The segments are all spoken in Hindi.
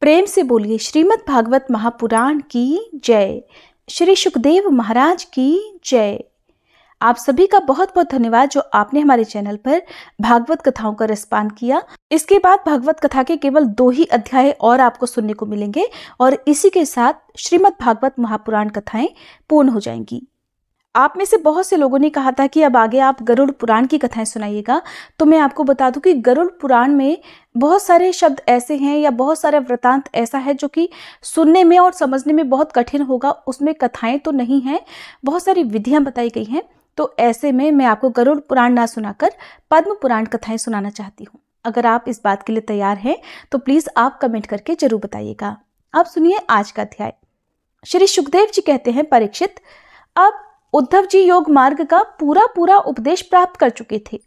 प्रेम से बोलिए श्रीमद् भागवत महापुराण की जय श्री सुखदेव महाराज की जय आप सभी का बहुत बहुत धन्यवाद जो आपने हमारे चैनल पर भागवत कथाओं का रिस्पांड किया इसके बाद भागवत कथा के केवल दो ही अध्याय और आपको सुनने को मिलेंगे और इसी के साथ श्रीमद् भागवत महापुराण कथाएं पूर्ण हो जाएंगी आप में से बहुत से लोगों ने कहा था कि अब आगे आप गरुड़ पुराण की कथाएं सुनाइएगा तो मैं आपको बता दूं कि गरुड़ पुराण में बहुत सारे शब्द ऐसे हैं या बहुत सारे वृतांत ऐसा है जो कि सुनने में और समझने में बहुत कठिन होगा उसमें कथाएं तो नहीं हैं बहुत सारी विधियाँ बताई गई हैं तो ऐसे में मैं आपको गरुड़ पुराण ना सुनाकर पद्म पुराण कथाएं सुनाना चाहती हूँ अगर आप इस बात के लिए तैयार हैं तो प्लीज़ आप कमेंट करके जरूर बताइएगा आप सुनिए आज का अध्याय श्री सुखदेव जी कहते हैं परीक्षित अब उद्धव जी योग मार्ग का पूरा पूरा उपदेश प्राप्त कर चुके थे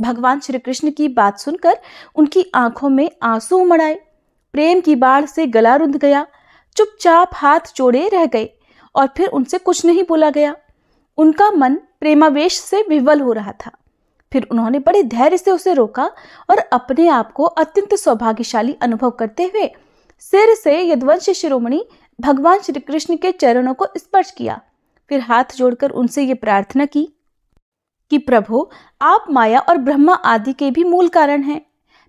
भगवान श्री कृष्ण की बात सुनकर उनकी आंखों में आंसू उमड़ आए प्रेम की बाढ़ से गला रुंध गया चुपचाप हाथ जोड़े रह गए और फिर उनसे कुछ नहीं बोला गया उनका मन प्रेमावेश से विवल हो रहा था फिर उन्होंने बड़े धैर्य से उसे रोका और अपने आप को अत्यंत सौभाग्यशाली अनुभव करते हुए सिर से यदवंश शिरोमणि भगवान श्री कृष्ण के चरणों को स्पर्श किया फिर हाथ जोड़कर उनसे ये प्रार्थना की कि प्रभो आप माया और ब्रह्मा आदि के भी मूल कारण हैं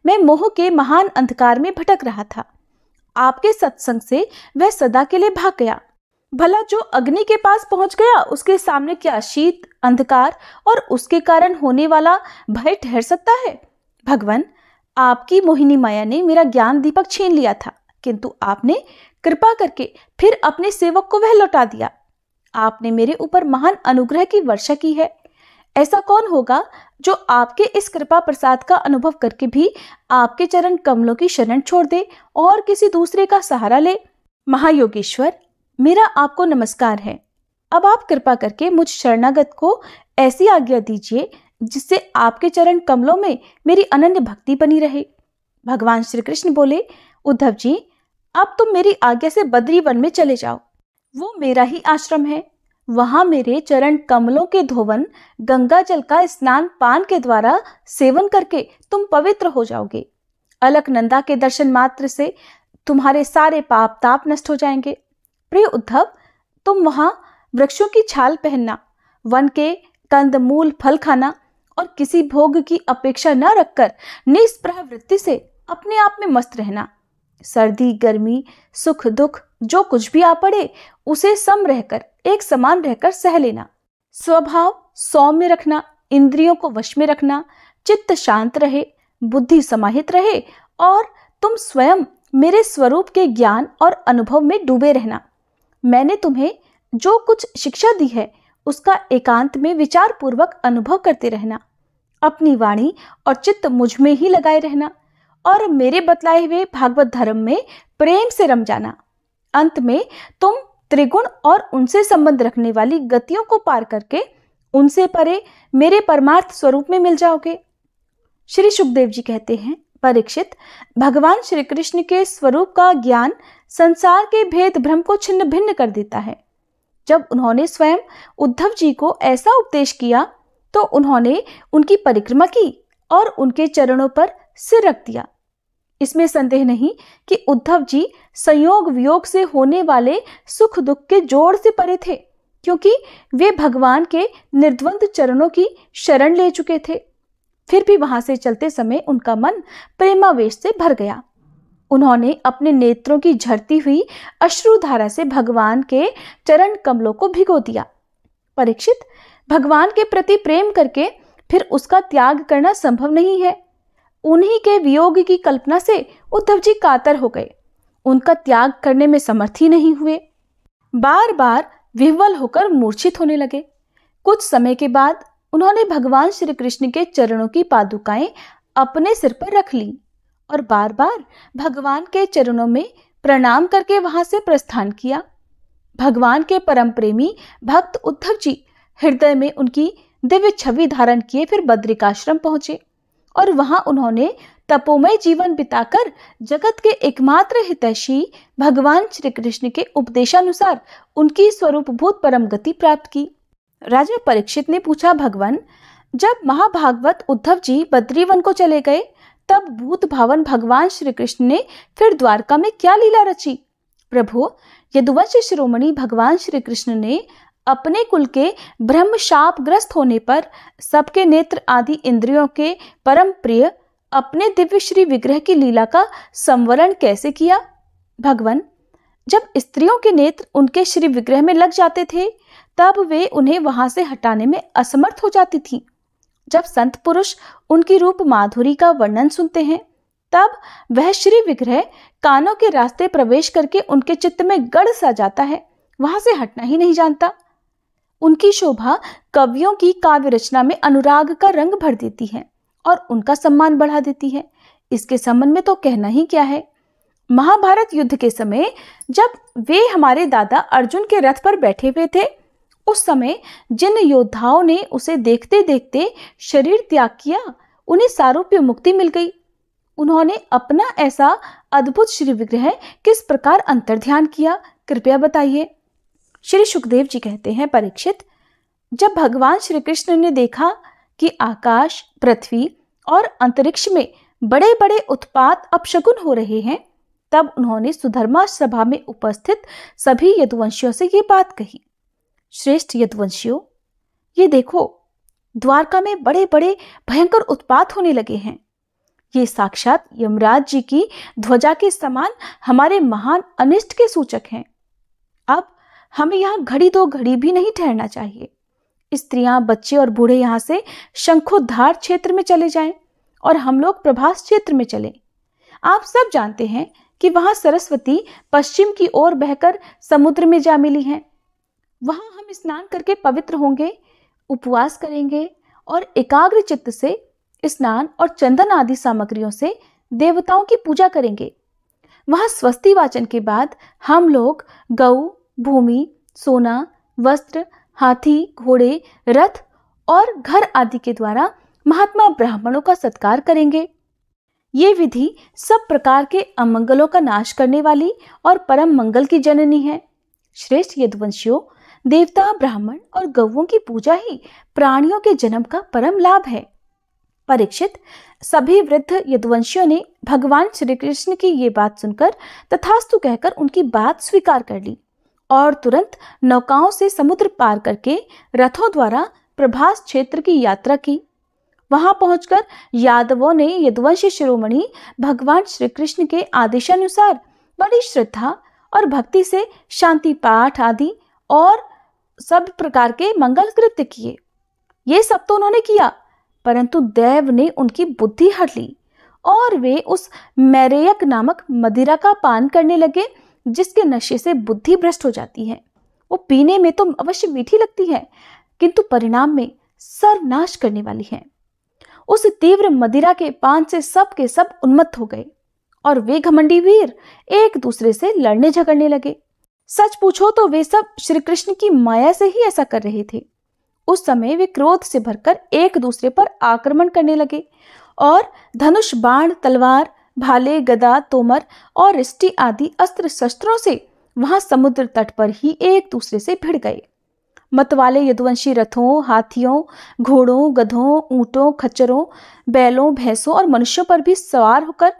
मैं मोह के महान अंधकार में भटक रहा था आपके सत्संग से वह सदा के लिए भाग गया भला जो अग्नि के पास पहुंच गया उसके सामने क्या शीत अंधकार और उसके कारण होने वाला भय ठहर सकता है भगवान आपकी मोहिनी माया ने मेरा ज्ञान दीपक छीन लिया था किंतु आपने कृपा करके फिर अपने सेवक को वह लौटा दिया आपने मेरे ऊपर महान अनुग्रह की वर्षा की है ऐसा कौन होगा जो आपके इस कृपा प्रसाद का अनुभव करके भी आपके चरण कमलों की शरण छोड़ दे और किसी दूसरे का सहारा ले महायोगेश्वर मेरा आपको नमस्कार है अब आप कृपा करके मुझ शरणागत को ऐसी आज्ञा दीजिए जिससे आपके चरण कमलों में मेरी अनन्य भक्ति बनी रहे भगवान श्री कृष्ण बोले उद्धव जी अब तुम मेरी आज्ञा से बद्री वन में चले जाओ वो मेरा ही आश्रम है वहां मेरे चरण कमलों के धोवन गंगा जल का स्नान पान के द्वारा सेवन करके तुम पवित्र हो जाओगे अलकनंदा के दर्शन मात्र से तुम्हारे सारे पाप ताप नष्ट हो जाएंगे प्रिय उद्धव तुम वहां वृक्षों की छाल पहनना वन के कंद मूल फल खाना और किसी भोग की अपेक्षा न रखकर निष्प्रह वृत्ति से अपने आप में मस्त रहना सर्दी गर्मी सुख दुख जो कुछ भी आ पड़े उसे सम रहकर एक समान रहकर सह लेना स्वभाव सौम्य रखना इंद्रियों को वश में रखना चित्त शांत रहे बुद्धि समाहित रहे और तुम स्वयं मेरे स्वरूप के ज्ञान और अनुभव में डूबे रहना मैंने तुम्हें जो कुछ शिक्षा दी है उसका एकांत में विचार पूर्वक अनुभव करते रहना अपनी वाणी और चित्त मुझ में ही लगाए रहना और मेरे बतलाए हुए भागवत धर्म में प्रेम से रम जाना अंत में तुम त्रिगुण और उनसे संबंध रखने वाली गतियों को पार करके उनसे परे मेरे परमार्थ स्वरूप में मिल जाओगे श्री सुखदेव जी कहते हैं परीक्षित भगवान श्री कृष्ण के स्वरूप का ज्ञान संसार के भेद भ्रम को छिन्न भिन्न कर देता है जब उन्होंने स्वयं उद्धव जी को ऐसा उपदेश किया तो उन्होंने उनकी परिक्रमा की और उनके चरणों पर सिर रख दिया इसमें संदेह नहीं कि उद्धव जी संयोग वियोग से होने वाले सुख दुख के जोड़ से परे थे क्योंकि वे भगवान के निर्द्वंद चरणों की शरण ले चुके थे फिर भी वहां से चलते समय उनका मन प्रेमावेश से भर गया उन्होंने अपने नेत्रों की झरती हुई अश्रुधारा से भगवान के चरण कमलों को भिगो दिया परीक्षित भगवान के प्रति प्रेम करके फिर उसका त्याग करना संभव नहीं है उन्हीं के वियोग की कल्पना से उद्धव जी कातर हो गए उनका त्याग करने में समर्थ ही नहीं हुए बार बार विह्वल होकर मूर्छित होने लगे कुछ समय के बाद उन्होंने भगवान श्री कृष्ण के चरणों की पादुकाएं अपने सिर पर रख ली और बार बार भगवान के चरणों में प्रणाम करके वहां से प्रस्थान किया भगवान के परम प्रेमी भक्त उद्धव जी हृदय में उनकी दिव्य छवि धारण किए फिर बद्रिकाश्रम पहुंचे और वहां उन्होंने तपोमय जीवन बिताकर जगत के एकमात्र हितैषी भगवान श्री कृष्ण के उपदेशानुसार उनकी भूत परम गति प्राप्त की राजा परीक्षित ने पूछा भगवान जब महाभागवत उद्धव जी बद्रीवन को चले गए तब भूत भावन भगवान श्री कृष्ण ने फिर द्वारका में क्या लीला रची प्रभु यदुवंश शिरोमणि भगवान श्री कृष्ण ने अपने कुल के ब्रह्म ग्रस्त होने पर सबके नेत्र आदि इंद्रियों के परम प्रिय अपने दिव्य श्री विग्रह की लीला का संवरण कैसे किया भगवान जब स्त्रियों के नेत्र उनके श्री विग्रह में लग जाते थे तब वे उन्हें वहां से हटाने में असमर्थ हो जाती थी जब संत पुरुष उनकी रूप माधुरी का वर्णन सुनते हैं तब वह श्री विग्रह कानों के रास्ते प्रवेश करके उनके चित्त में गढ़ सा जाता है वहां से हटना ही नहीं जानता उनकी शोभा कवियों की काव्य रचना में अनुराग का रंग भर देती है और उनका सम्मान बढ़ा देती है इसके संबंध में तो कहना ही क्या है महाभारत युद्ध के समय जब वे हमारे दादा अर्जुन के रथ पर बैठे हुए थे उस समय जिन योद्धाओं ने उसे देखते देखते शरीर त्याग किया उन्हें सारूप्य मुक्ति मिल गई उन्होंने अपना ऐसा अद्भुत श्री विग्रह किस प्रकार अंतर ध्यान किया कृपया बताइए श्री सुखदेव जी कहते हैं परीक्षित जब भगवान श्री कृष्ण ने देखा कि आकाश पृथ्वी और अंतरिक्ष में बड़े बड़े उत्पात अपशगुन हो रहे हैं तब उन्होंने सुधर्मा सभा में उपस्थित सभी यदुवंशियों से ये बात कही श्रेष्ठ यदुवंशियों ये देखो द्वारका में बड़े बड़े भयंकर उत्पात होने लगे हैं ये साक्षात यमराज जी की ध्वजा के समान हमारे महान अनिष्ट के सूचक हैं हमें यहाँ घड़ी दो घड़ी भी नहीं ठहरना चाहिए स्त्रियां बच्चे और बूढ़े यहाँ से शंखोद्धार क्षेत्र में चले जाएं और हम लोग प्रभास क्षेत्र में चले आप सब जानते हैं कि वहाँ सरस्वती पश्चिम की ओर बहकर समुद्र में जा मिली है वहाँ हम स्नान करके पवित्र होंगे उपवास करेंगे और एकाग्र चित्त से स्नान और चंदन आदि सामग्रियों से देवताओं की पूजा करेंगे वहाँ स्वस्ति वाचन के बाद हम लोग गऊ भूमि सोना वस्त्र हाथी घोड़े रथ और घर आदि के द्वारा महात्मा ब्राह्मणों का सत्कार करेंगे ये विधि सब प्रकार के अमंगलों का नाश करने वाली और परम मंगल की जननी है श्रेष्ठ यदुवंशियों देवता ब्राह्मण और गवों की पूजा ही प्राणियों के जन्म का परम लाभ है परीक्षित सभी वृद्ध यदुवंशियों ने भगवान श्री कृष्ण की ये बात सुनकर तथास्तु कहकर उनकी बात स्वीकार कर ली और तुरंत नौकाओं से समुद्र पार करके रथों द्वारा प्रभास क्षेत्र की यात्रा की वहां पहुंचकर यादवों ने यदुवंशी शिरोमणि भगवान श्री कृष्ण के आदेशानुसार बड़ी श्रद्धा और भक्ति से शांति पाठ आदि और सब प्रकार के मंगल कृत्य किए ये सब तो उन्होंने किया परंतु देव ने उनकी बुद्धि हट ली और वे उस मैरेयक नामक मदिरा का पान करने लगे जिसके नशे से बुद्धि भ्रष्ट हो जाती है वो पीने में तो अवश्य मीठी लगती है किंतु परिणाम में सर्वनाश करने वाली है उस तीव्र मदिरा के पान से सब के सब उन्मत्त हो गए और वे घमंडी वीर एक दूसरे से लड़ने झगड़ने लगे सच पूछो तो वे सब श्री कृष्ण की माया से ही ऐसा कर रहे थे उस समय वे क्रोध से भरकर एक दूसरे पर आक्रमण करने लगे और धनुष बाण तलवार भाले गदा तोमर और रिष्टि आदि अस्त्र शस्त्रों से वहां समुद्र तट पर ही एक दूसरे से भिड़ गए मतवाले यदुवंशी रथों हाथियों घोड़ों गधों ऊंटों खच्चरों बैलों भैंसों और मनुष्यों पर भी सवार होकर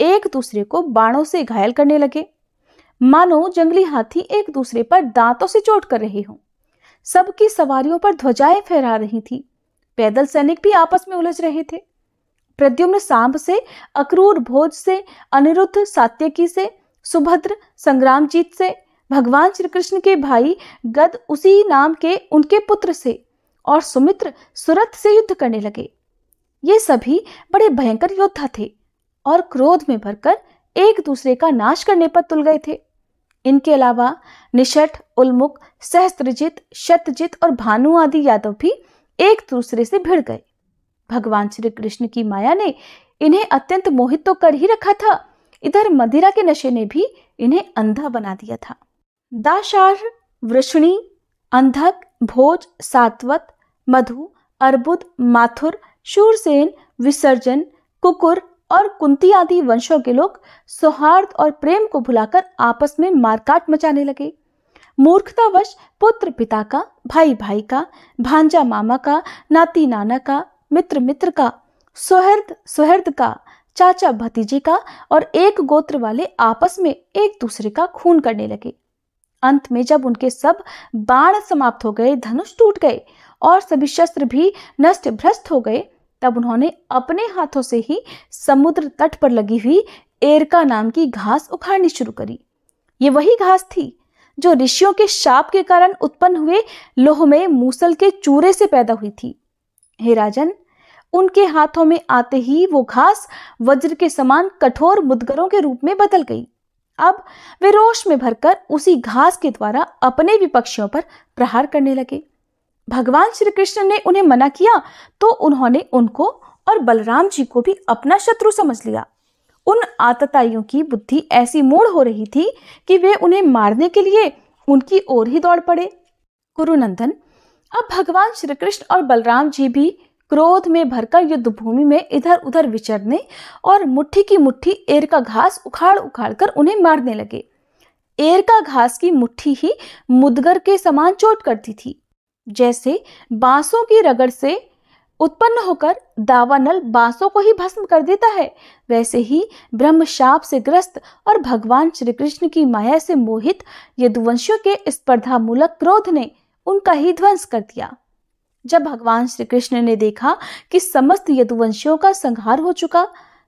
एक दूसरे को बाणों से घायल करने लगे मानो जंगली हाथी एक दूसरे पर दांतों से चोट कर रहे हों सबकी सवारियों पर ध्वजाएं फहरा रही थी पैदल सैनिक भी आपस में उलझ रहे थे प्रद्युम्न सांब से अक्रूर भोज से अनिरुद्ध सात्यकी से सुभद्र संग्रामजीत से भगवान श्री कृष्ण के भाई गद उसी नाम के उनके पुत्र से और सुमित्र सुरथ से युद्ध करने लगे ये सभी बड़े भयंकर योद्धा थे और क्रोध में भरकर एक दूसरे का नाश करने पर तुल गए थे इनके अलावा निषठ उल्मुख सहस्त्रजित शतजित और भानु आदि यादव भी एक दूसरे से भिड़ गए भगवान श्री कृष्ण की माया ने इन्हें अत्यंत मोहित तो कर ही रखा था इधर मदिरा के नशे ने भी इन्हें अंधा बना दिया था दाशार वृष्णी अंधक भोज सात्वत मधु अर्बुद माथुर शूरसेन विसर्जन कुकुर और कुंती आदि वंशों के लोग सौहार्द और प्रेम को भुलाकर आपस में मारकाट मचाने लगे मूर्खतावश पुत्र पिता का भाई भाई का भांजा मामा का नाती नाना का मित्र मित्र का सुहृद सुहृद का चाचा भतीजे का और एक गोत्र वाले आपस में एक दूसरे का खून करने लगे अंत में जब उनके सब बाण समाप्त हो गए धनुष टूट गए और सभी शस्त्र भी नष्ट भ्रष्ट हो गए तब उन्होंने अपने हाथों से ही समुद्र तट पर लगी हुई एरका नाम की घास उखाड़नी शुरू करी ये वही घास थी जो ऋषियों के शाप के कारण उत्पन्न हुए लोह में मूसल के चूरे से पैदा हुई थी हे राजन उनके हाथों में आते ही वो घास वज्र के समान कठोर मुदगरों के रूप में बदल गई अब वे रोष में भरकर उसी घास के द्वारा अपने विपक्षियों पर प्रहार करने लगे भगवान श्री कृष्ण ने उन्हें मना किया तो उन्होंने उनको और बलराम जी को भी अपना शत्रु समझ लिया उन आतताइयों की बुद्धि ऐसी मूड हो रही थी कि वे उन्हें मारने के लिए उनकी ओर ही दौड़ पड़े गुरुनंदन अब भगवान श्री कृष्ण और बलराम जी भी क्रोध में भरकर युद्ध भूमि में इधर उधर विचरने और मुट्ठी की मुट्ठी एर का घास उखाड़ उखाड़ कर उन्हें मारने लगे एर का घास की मुट्ठी ही मुदगर के समान चोट करती थी जैसे बांसों की रगड़ से उत्पन्न होकर दावानल बांसों को ही भस्म कर देता है वैसे ही ब्रह्म शाप से ग्रस्त और भगवान श्री कृष्ण की माया से मोहित यदुवंशियों के स्पर्धामूलक क्रोध ने उनका ही ध्वंस कर दिया जब भगवान श्री कृष्ण ने देखा कि समस्त यदुवंशियों का संहार हो चुका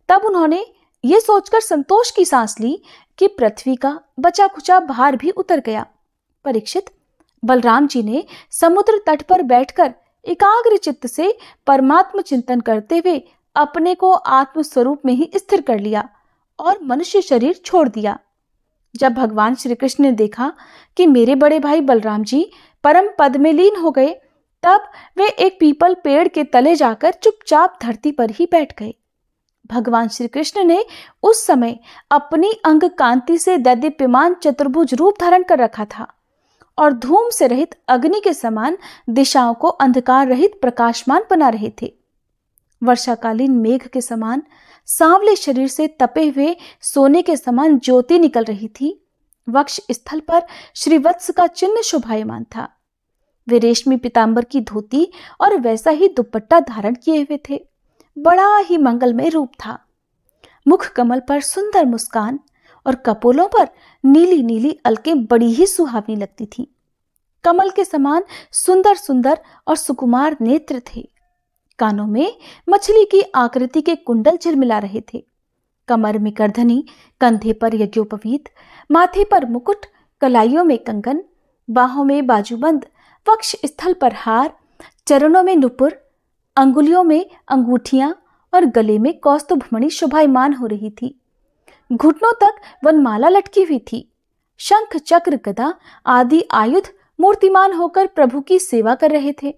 तब उन्होंने ये सोचकर संतोष की सांस ली कि पृथ्वी का बचा खुचा भार भी उतर गया परीक्षित बलराम जी ने समुद्र तट पर बैठकर एकाग्र चित्त से परमात्म चिंतन करते हुए अपने को आत्म स्वरूप में ही स्थिर कर लिया और मनुष्य शरीर छोड़ दिया जब भगवान श्री कृष्ण ने देखा कि मेरे बड़े भाई बलराम जी परम पद में लीन हो गए तब वे एक पीपल पेड़ के तले जाकर चुपचाप धरती पर ही बैठ गए भगवान श्री कृष्ण ने उस समय अपनी अंग कांति से दैदीप्यमान चतुर्भुज रूप धारण कर रखा था और धूम से रहित अग्नि के समान दिशाओं को अंधकार रहित प्रकाशमान बना रहे थे वर्षाकालीन मेघ के समान सांवले शरीर से तपे हुए सोने के समान ज्योति निकल रही थी वक्ष स्थल पर श्रीवत्स का चिन्ह शुभायमान था वे रेशमी पिताम्बर की धोती और वैसा ही दुपट्टा धारण किए हुए थे बड़ा ही मंगलमय रूप था मुख कमल पर सुंदर मुस्कान और कपोलों पर नीली नीली अलके बड़ी ही सुहावनी लगती थी कमल के समान सुंदर सुंदर और सुकुमार नेत्र थे कानों में मछली की आकृति के कुंडल झिलमिला रहे थे कमर में करधनी कंधे पर यज्ञोपवीत माथे पर मुकुट कलाइयों में कंगन बाहों में बाजूबंद वक्ष स्थल पर हार चरणों में नुपुर अंगुलियों में अंगूठियां और गले में कौस्तुभमणि शोभायमान हो रही थी घुटनों तक वनमाला लटकी हुई थी शंख चक्र गदा आदि आयुध मूर्तिमान होकर प्रभु की सेवा कर रहे थे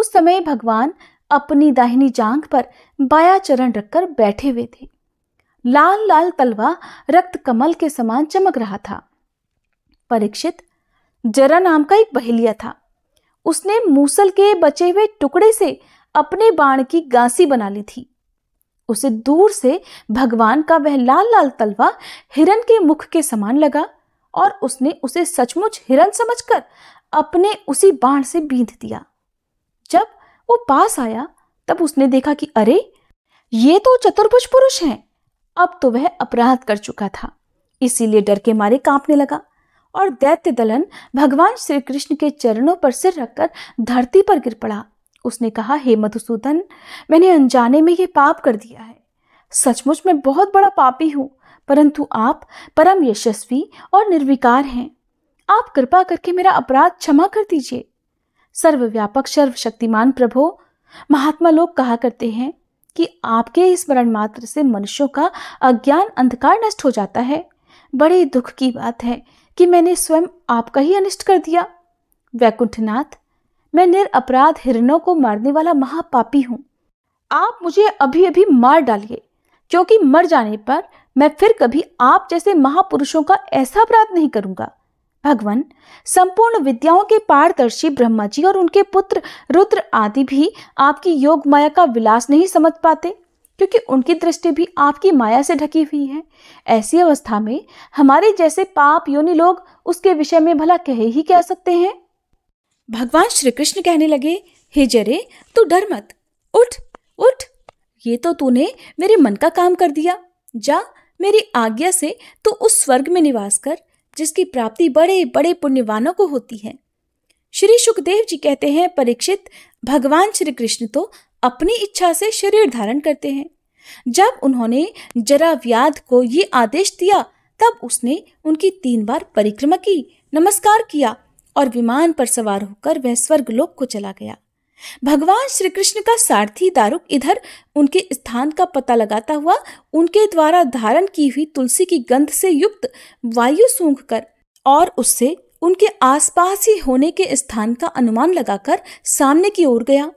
उस समय भगवान अपनी दाहिनी जांग पर बाया चरण रखकर बैठे हुए थे लाल लाल तलवा रक्त कमल के समान चमक रहा था परीक्षित जरा नाम का एक बहेलिया था उसने मूसल के बचे हुए टुकड़े से अपने बाण की गांसी बना ली थी उसे दूर से भगवान का वह लाल लाल तलवा हिरन के मुख के समान लगा और उसने उसे सचमुच हिरण समझकर अपने उसी बाण से बींध दिया जब वो पास आया तब उसने देखा कि अरे ये तो चतुर्भुज पुरुष हैं अब तो वह अपराध कर चुका था इसीलिए डर के मारे कांपने लगा और दैत्य दलन भगवान श्री कृष्ण के चरणों पर सिर रखकर धरती पर गिर पड़ा उसने कहा हे मधुसूदन मैंने अनजाने में ये पाप कर दिया है सचमुच मैं बहुत बड़ा पापी हूँ परंतु आप परम यशस्वी और निर्विकार हैं आप कृपा करके मेरा अपराध क्षमा कर दीजिए सर्वव्यापक सर्वशक्तिमान प्रभो महात्मा लोग कहा करते हैं कि आपके स्मरण मात्र से मनुष्यों का अज्ञान अंधकार नष्ट हो जाता है बड़े दुख की बात है कि मैंने स्वयं आपका ही अनिष्ट कर दिया वैकुंठनाथ मैं अपराध हिरणों को मारने वाला महापापी हूं आप मुझे अभी अभी मार डालिए क्योंकि मर जाने पर मैं फिर कभी आप जैसे महापुरुषों का ऐसा अपराध नहीं करूंगा भगवान संपूर्ण विद्याओं के पारदर्शी ब्रह्मा जी और उनके पुत्र रुद्र आदि भी आपकी योग माया का विलास नहीं समझ पाते क्योंकि उनकी दृष्टि भी आपकी माया से ढकी हुई है ऐसी अवस्था में हमारे जैसे पाप योनि लोग उसके विषय में भला कहे ही क्या सकते हैं भगवान श्री कृष्ण कहने लगे हे जरे तू डर मत उठ उठ ये तो तूने मेरे मन का काम कर दिया जा मेरी आज्ञा से तू उस स्वर्ग में निवास कर जिसकी प्राप्ति बड़े बड़े पुण्यवानों को होती है श्री सुखदेव जी कहते हैं परीक्षित भगवान श्री कृष्ण तो अपनी इच्छा से शरीर धारण करते हैं जब उन्होंने जरा व्याध को ये आदेश दिया तब उसने उनकी तीन बार परिक्रमा की नमस्कार किया और विमान पर सवार होकर वह स्वर्गलोक को चला गया भगवान श्री कृष्ण का सारथी दारुक इधर उनके स्थान का पता लगाता हुआ उनके द्वारा धारण की हुई तुलसी की गंध से युक्त वायु सूंघ कर और उससे उनके आसपास ही होने के स्थान का अनुमान लगाकर सामने की ओर गया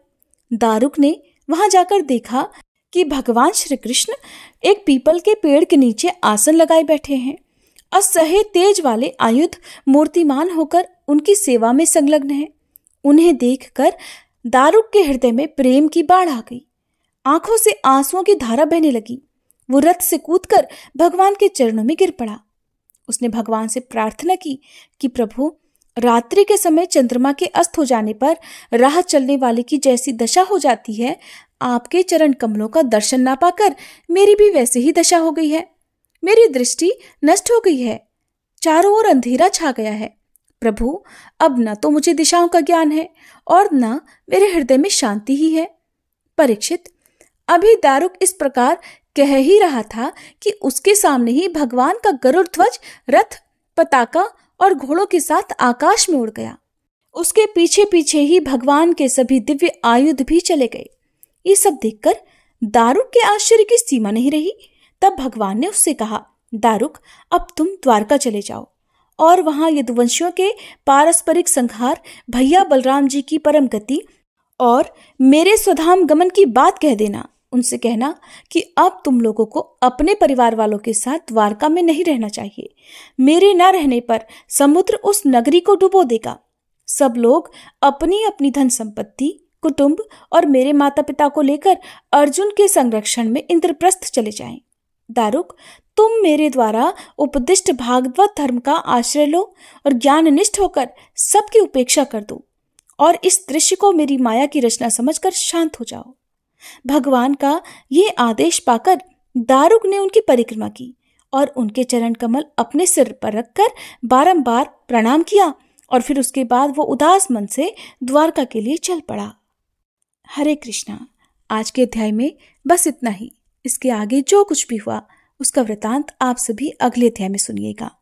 दारुक ने वहां जाकर देखा कि भगवान श्री कृष्ण एक पीपल के पेड़ के नीचे आसन लगाए बैठे हैं और सहे तेज वाले आयुध मूर्तिमान होकर उनकी सेवा में संलग्न हैं उन्हें देखकर दारुक के हृदय में प्रेम की बाढ़ आ गई आंखों से आंसुओं की धारा बहने लगी वो रथ से कूदकर भगवान के चरणों में गिर पड़ा उसने भगवान से प्रार्थना की कि प्रभु रात्रि के समय चंद्रमा के अस्त हो जाने पर राह चलने वाले की जैसी दशा हो जाती है आपके चरण कमलों का दर्शन ना पाकर मेरी भी वैसे ही दशा हो गई है मेरी दृष्टि नष्ट हो गई है चारों ओर अंधेरा छा गया है प्रभु अब न तो मुझे दिशाओं का ज्ञान है और न मेरे हृदय में शांति ही है परीक्षित अभी दारुक इस प्रकार कह ही रहा था कि उसके सामने ही भगवान का गरुड़ ध्वज रथ पताका और घोड़ों के साथ आकाश में उड़ गया उसके पीछे पीछे ही भगवान के सभी दिव्य आयुध भी चले गए ये सब देखकर दारुक के आश्चर्य की सीमा नहीं रही तब भगवान ने उससे कहा दारुक अब तुम द्वारका चले जाओ और वहाँ यदुवंशियों के पारस्परिक संहार भैया बलराम जी की परम गति और मेरे स्वधाम गमन की बात कह देना उनसे कहना कि अब तुम लोगों को अपने परिवार वालों के साथ द्वारका में नहीं रहना चाहिए मेरे न रहने पर समुद्र उस नगरी को डुबो देगा सब लोग अपनी अपनी धन संपत्ति कुटुंब और मेरे माता पिता को लेकर अर्जुन के संरक्षण में इंद्रप्रस्थ चले जाएं। दारुक तुम मेरे द्वारा उपदिष्ट भागवत धर्म का आश्रय लो और ज्ञाननिष्ठ होकर सबकी उपेक्षा कर दो और इस दृश्य को मेरी माया की रचना समझकर शांत हो जाओ भगवान का ये आदेश पाकर दारुक ने उनकी परिक्रमा की और उनके चरण कमल अपने सिर पर रखकर बारंबार प्रणाम किया और फिर उसके बाद वो उदास मन से द्वारका के लिए चल पड़ा हरे कृष्णा आज के अध्याय में बस इतना ही इसके आगे जो कुछ भी हुआ उसका वृतांत आप सभी अगले अध्याय में सुनिएगा